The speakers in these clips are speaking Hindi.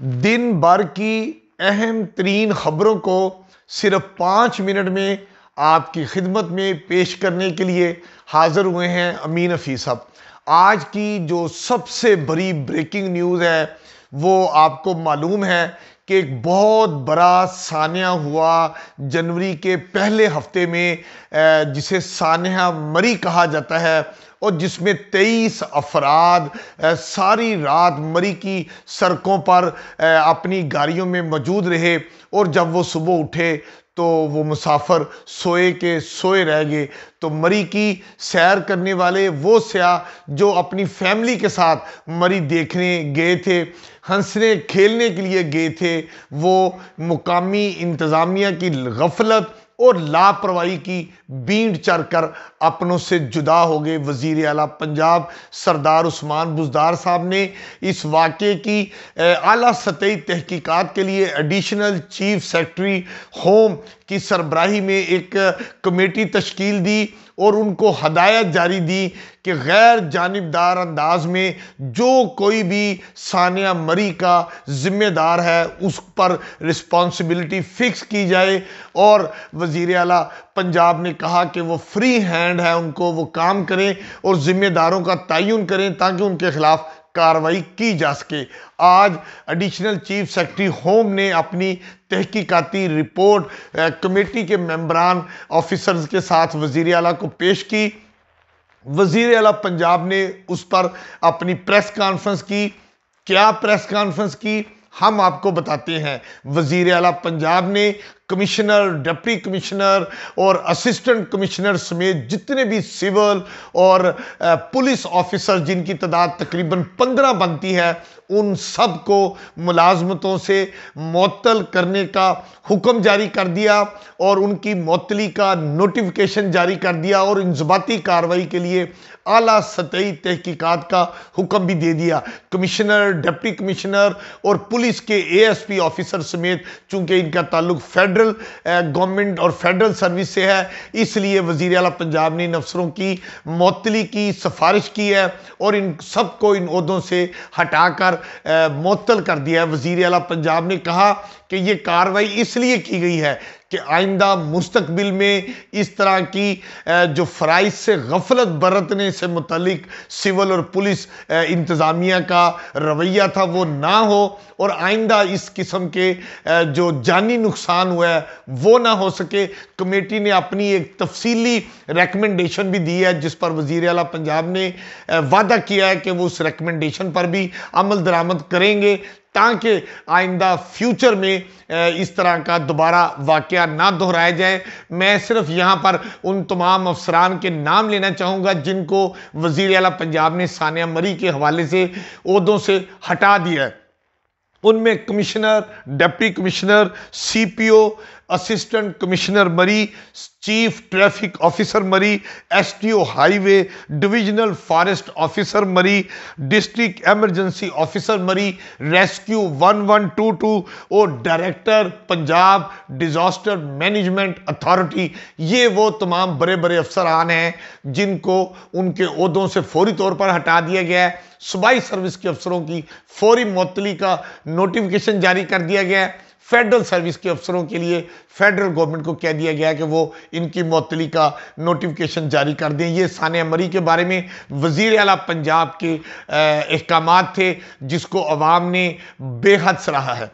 दिन भर की अहम तरीन खबरों को सिर्फ पाँच मिनट में आपकी खिदमत में पेश करने के लिए हाज़िर हुए हैं अमीन हफी साहब आज की जो सबसे बड़ी ब्रेकिंग न्यूज़ है वो आपको मालूम है कि एक बहुत बड़ा सानिया हुआ जनवरी के पहले हफ्ते में जिसे सानिया मरी कहा जाता है और जिसमें 23 अफराद सारी रात मरी की सड़कों पर अपनी गाड़ियों में मौजूद रहे और जब वो सुबह उठे तो वो मुसाफर सोए के सोए रह गए तो मरी की सैर करने वाले वो सयाह जो अपनी फैमिली के साथ मरी देखने गए थे हंसने खेलने के लिए गए थे वो मुकामी इंतज़ामिया की गफलत और लापरवाही की बींड चढ़कर अपनों से जुदा हो गए वजीर अला पंजाब सरदार उस्मान बुजदार साहब ने इस वाक़े की अली सतही तहकीक़त के लिए एडिशनल चीफ सेक्रटरी होम की सरबराही में एक कमेटी तश्कील दी और उनको हदायत जारी दी कि गैर जानबदार अंदाज में जो कोई भी सानिया मरी का ज़िम्मेदार है उस पर रिस्पॉन्सिबिलिटी फ़िक्स की जाए और वज़ी अला पंजाब ने कहा कि वो फ्री हैंड है उनको वो काम करें और ज़िम्मेदारों का तयन करें ताकि उनके ख़िलाफ़ कार्रवाई की जा सके आज एडिशनल चीफ सेक्रेटरी होम ने अपनी तहकीकती रिपोर्ट कमेटी के मेम्बरान ऑफिसर्स के साथ वजीर अला को पेश की वजीर अला पंजाब ने उस पर अपनी प्रेस कॉन्फ्रेंस की क्या प्रेस कॉन्फ्रेंस की हम आपको बताते हैं वजीर अला पंजाब ने कमिश्नर डिप्टी कमिश्नर और असिस्टेंट कमिश्नर समेत जितने भी सिविल और पुलिस ऑफिसर जिनकी तादाद तकरीबन पंद्रह बनती है उन सब को मुलाजमतों से मअतल करने का हुक्म जारी कर दिया और उनकी मअतली का नोटिफिकेशन जारी कर दिया और इंजबाती कार्रवाई के लिए आला सतही तहकीकात का हुक्म भी दे दिया कमिश्नर डिप्टी कमिश्नर और पुलिस के ए एस पी ऑफिसर समेत चूंकि इनका ताल्लुक फेडरल फेडरल गवर्नमेंट eh, और फेडरल सर्विस से है इसलिए वजीर अला पंजाब ने इन अफसरों की मअतली की सिफारिश की है और इन सबको इन अहदों से हटाकर eh, मअतल कर दिया है वजीर अला पंजाब ने कहा कि ये कार्रवाई इसलिए की गई है कि आइंदा मुस्तबिल में इस तरह की जो फ़राइज से गफलत बरतने से मतलब सिविल और पुलिस इंतज़ामिया का रवैया था वो ना हो और आइंदा इस किस्म के जो जानी नुकसान हुआ है वो ना हो सके कमेटी ने अपनी एक तफसीली रेकमेंडेशन भी दी है जिस पर वज़ी अला पंजाब ने वादा किया है कि वो उस रेकमेंडेशन पर भी अमल दरामद करेंगे ताकि आइंदा फ्यूचर में इस तरह का दोबारा वाक़ ना दोहराया जाए मैं सिर्फ यहाँ पर उन तमाम अफसरान के नाम लेना चाहूँगा जिनको वजीर अला पंजाब ने सानिया मरी के हवाले से उहदों से हटा दिया है उनमें commissioner deputy commissioner C P O assistant commissioner Murree chief traffic officer Murree STO highway divisional forest officer Murree district emergency officer Murree rescue 1122 और director Punjab disaster management authority ये वो तमाम बड़े बड़े अफसर आन हैं जिनको उनके उहदों से फौरी तौर पर हटा दिया गया है सूबाई सर्विस के अफसरों की फौरी मअतली का नोटिफिकेशन जारी कर दिया गया है फेडरल सर्विस के अफसरों के लिए फेडरल गवर्नमेंट को कह दिया गया कि वो इनकी मौतली का नोटिफिकेशन जारी कर दें ये सान मरी के बारे में वज़ी अला पंजाब के अहकाम थे जिसको अवाम ने बेहद सराहा है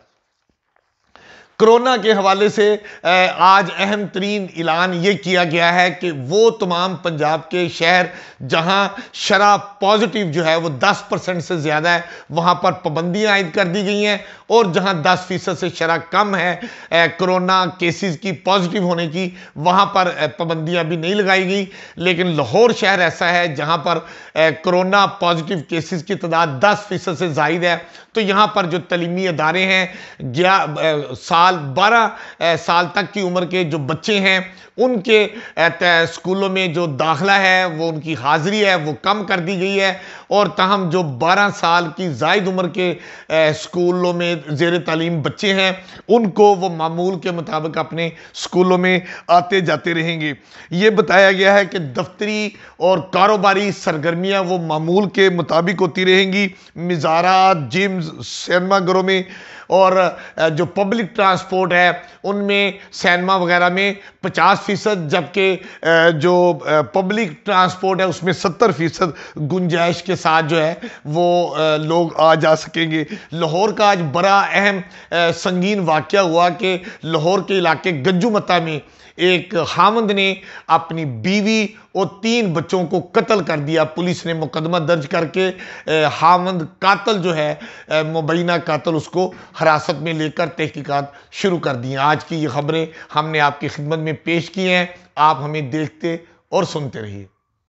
कोरोना के हवाले से आज अहम तरीन ऐलान ये किया गया है कि वो तमाम पंजाब के शहर जहां शराब पॉजिटिव जो है वो 10 परसेंट से ज़्यादा है वहां पर पाबंदियां आयद कर दी गई हैं और जहां 10 फीसद से शराब कम है कोरोना केसेस की पॉजिटिव होने की वहां पर पाबंदियां भी नहीं लगाई गई लेकिन लाहौर शहर ऐसा है जहाँ पर कोरोना पॉजिटिव केसेस की तादाद दस फीसद से जायद है तो यहाँ पर जो तलीमी अदारे हैं ग्या सात साल 12 साल तक की उम्र के जो बच्चे हैं उनके स्कूलों में जो दाखिला है वो उनकी हाजिरी है वो कम कर दी गई है और तहम जो 12 साल की जायद उम्र के स्कूलों में जेर तलीम बच्चे हैं उनको वो मामूल के मुताबिक अपने स्कूलों में आते जाते रहेंगे ये बताया गया है कि दफ्तरी और कारोबारी सरगर्मियाँ वो मामूल के मुताबिक होती रहेंगी मज़ारात जिम्स सिनेमाघरों में और जो पब्लिक ट्रांसपोर्ट है उनमें सैनमा वगैरह में 50 फ़ीसद जबकि जो पब्लिक ट्रांसपोर्ट है उसमें 70 फ़ीसद गुंजाइश के साथ जो है वो लोग आ जा सकेंगे लाहौर का आज बड़ा अहम संगीन वाक़ हुआ कि लाहौर के इलाके गज्जू मता में एक हामद ने अपनी बीवी और तीन बच्चों को कत्ल कर दिया पुलिस ने मुकदमा दर्ज करके हामद कातल जो है मुबैना कातल उसको हिरासत में लेकर तहकीकात शुरू कर दी आज की ये खबरें हमने आपकी खिदमत में पेश की हैं आप हमें देखते और सुनते रहिए